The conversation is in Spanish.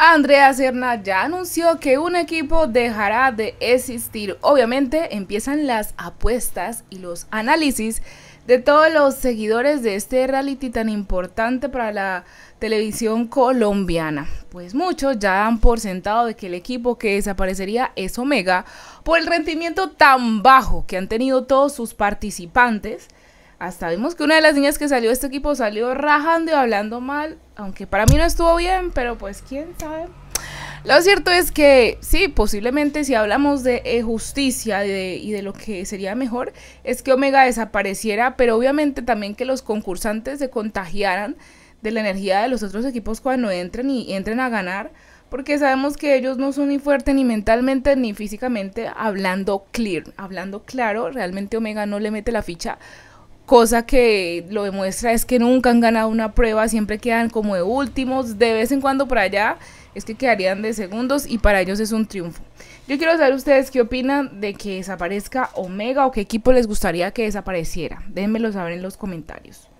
Andrea Serna ya anunció que un equipo dejará de existir. Obviamente empiezan las apuestas y los análisis de todos los seguidores de este reality tan importante para la televisión colombiana. Pues muchos ya dan por sentado de que el equipo que desaparecería es Omega por el rendimiento tan bajo que han tenido todos sus participantes hasta vimos que una de las niñas que salió de este equipo salió rajando y hablando mal, aunque para mí no estuvo bien, pero pues quién sabe. Lo cierto es que sí, posiblemente si hablamos de eh, justicia y de, y de lo que sería mejor, es que Omega desapareciera, pero obviamente también que los concursantes se contagiaran de la energía de los otros equipos cuando entren y entren a ganar, porque sabemos que ellos no son ni fuertes ni mentalmente ni físicamente hablando clear, hablando claro, realmente Omega no le mete la ficha cosa que lo demuestra es que nunca han ganado una prueba, siempre quedan como de últimos, de vez en cuando para allá es que quedarían de segundos y para ellos es un triunfo. Yo quiero saber ustedes qué opinan de que desaparezca Omega o qué equipo les gustaría que desapareciera. Déjenmelo saber en los comentarios.